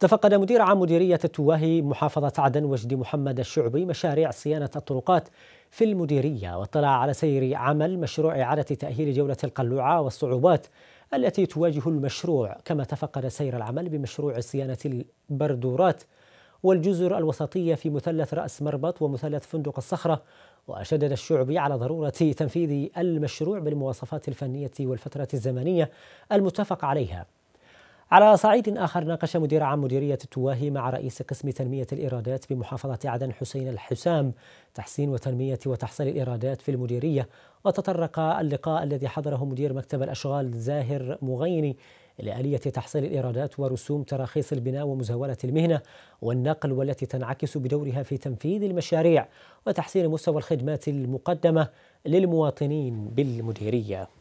تفقد مدير عام مديرية التواهي محافظة عدن وجدي محمد الشعبي مشاريع صيانة الطرقات في المديرية واطلع على سير عمل مشروع إعادة تأهيل جولة القلوعة والصعوبات التي تواجه المشروع كما تفقد سير العمل بمشروع صيانة البردورات والجزر الوسطية في مثلث رأس مربط ومثلث فندق الصخرة وشدد الشعبي على ضرورة تنفيذ المشروع بالمواصفات الفنية والفترة الزمنية المتفق عليها على صعيد آخر ناقش مدير عام مديرية التواهي مع رئيس قسم تنمية الإيرادات بمحافظة عدن حسين الحسام تحسين وتنمية وتحصيل الإيرادات في المديرية وتطرق اللقاء الذي حضره مدير مكتب الأشغال زاهر مغيني لآلية تحصيل الإيرادات ورسوم تراخيص البناء ومزاولة المهنة والنقل والتي تنعكس بدورها في تنفيذ المشاريع وتحسين مستوى الخدمات المقدمة للمواطنين بالمديرية